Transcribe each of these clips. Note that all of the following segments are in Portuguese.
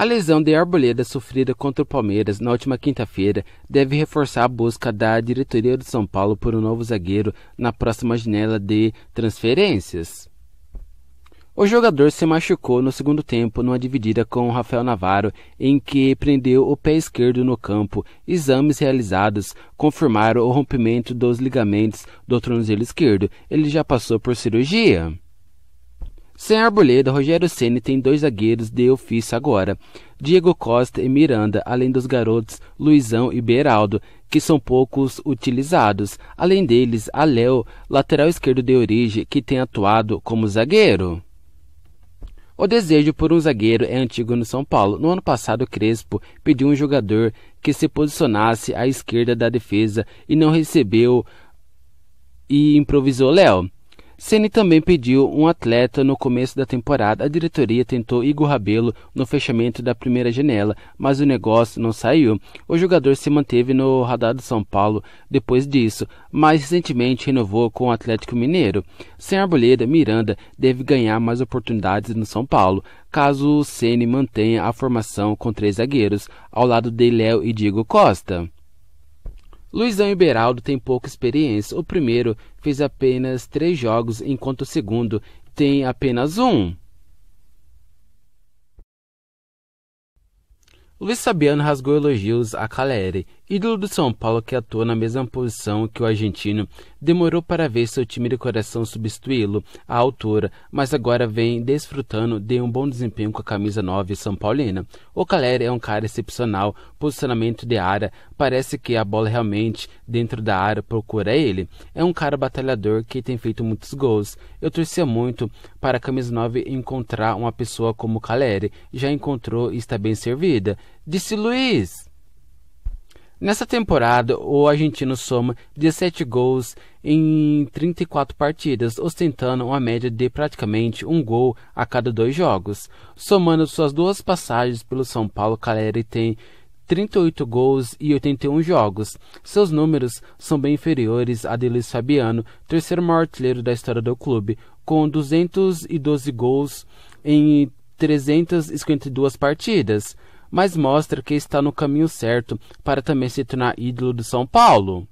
A lesão de Arboleda sofrida contra o Palmeiras na última quinta-feira deve reforçar a busca da diretoria do São Paulo por um novo zagueiro na próxima janela de transferências. O jogador se machucou no segundo tempo numa dividida com Rafael Navarro, em que prendeu o pé esquerdo no campo. Exames realizados confirmaram o rompimento dos ligamentos do tornozelo esquerdo. Ele já passou por cirurgia. Sem Arboleda, Rogério Ceni tem dois zagueiros de ofício agora, Diego Costa e Miranda, além dos garotos Luizão e Beraldo, que são poucos utilizados. Além deles, a Léo, lateral esquerdo de origem, que tem atuado como zagueiro. O desejo por um zagueiro é antigo no São Paulo. No ano passado, Crespo pediu um jogador que se posicionasse à esquerda da defesa e não recebeu e improvisou Léo. Ceni também pediu um atleta no começo da temporada. A diretoria tentou Igor Rabelo no fechamento da primeira janela, mas o negócio não saiu. O jogador se manteve no radar de São Paulo depois disso, mas recentemente renovou com o Atlético Mineiro. Sem Arboleda, Miranda deve ganhar mais oportunidades no São Paulo, caso o Ceni mantenha a formação com três zagueiros, ao lado de Léo e Diego Costa. Luizão e Beraldo têm pouca experiência. O primeiro fez apenas três jogos, enquanto o segundo tem apenas um. Luiz Sabiano rasgou elogios a Caleri, ídolo do São Paulo que atuou na mesma posição que o argentino. Demorou para ver seu time de coração substituí-lo à altura, mas agora vem desfrutando de um bom desempenho com a camisa 9 São Paulina. O Caleri é um cara excepcional, posicionamento de área, parece que a bola realmente dentro da área procura ele. É um cara batalhador que tem feito muitos gols. Eu torcia muito para a camisa 9 encontrar uma pessoa como o Caleri. Já encontrou e está bem servida disse Luiz. Nessa temporada, o argentino soma 17 gols em 34 partidas, ostentando uma média de praticamente um gol a cada dois jogos. Somando suas duas passagens pelo São Paulo, Caleri tem 38 gols e 81 jogos. Seus números são bem inferiores a de Luiz Fabiano, terceiro maior artilheiro da história do clube, com 212 gols em 352 partidas mas mostra que está no caminho certo para também se tornar ídolo do São Paulo.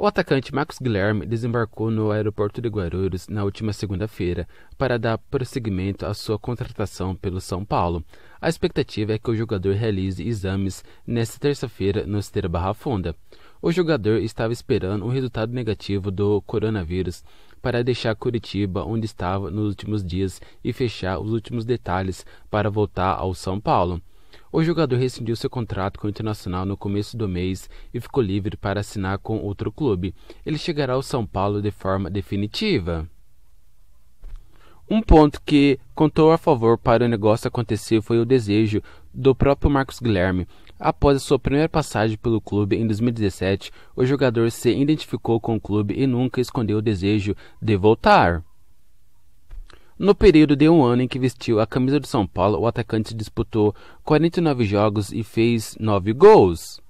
O atacante Marcos Guilherme desembarcou no aeroporto de Guarulhos na última segunda-feira para dar prosseguimento à sua contratação pelo São Paulo. A expectativa é que o jogador realize exames nesta terça-feira no Esteira Barra Funda. O jogador estava esperando um resultado negativo do coronavírus para deixar Curitiba, onde estava nos últimos dias, e fechar os últimos detalhes para voltar ao São Paulo. O jogador rescindiu seu contrato com o Internacional no começo do mês e ficou livre para assinar com outro clube. Ele chegará ao São Paulo de forma definitiva. Um ponto que contou a favor para o negócio acontecer foi o desejo do próprio Marcos Guilherme. Após a sua primeira passagem pelo clube em 2017, o jogador se identificou com o clube e nunca escondeu o desejo de voltar. No período de um ano em que vestiu a camisa do São Paulo, o atacante disputou 49 jogos e fez 9 gols.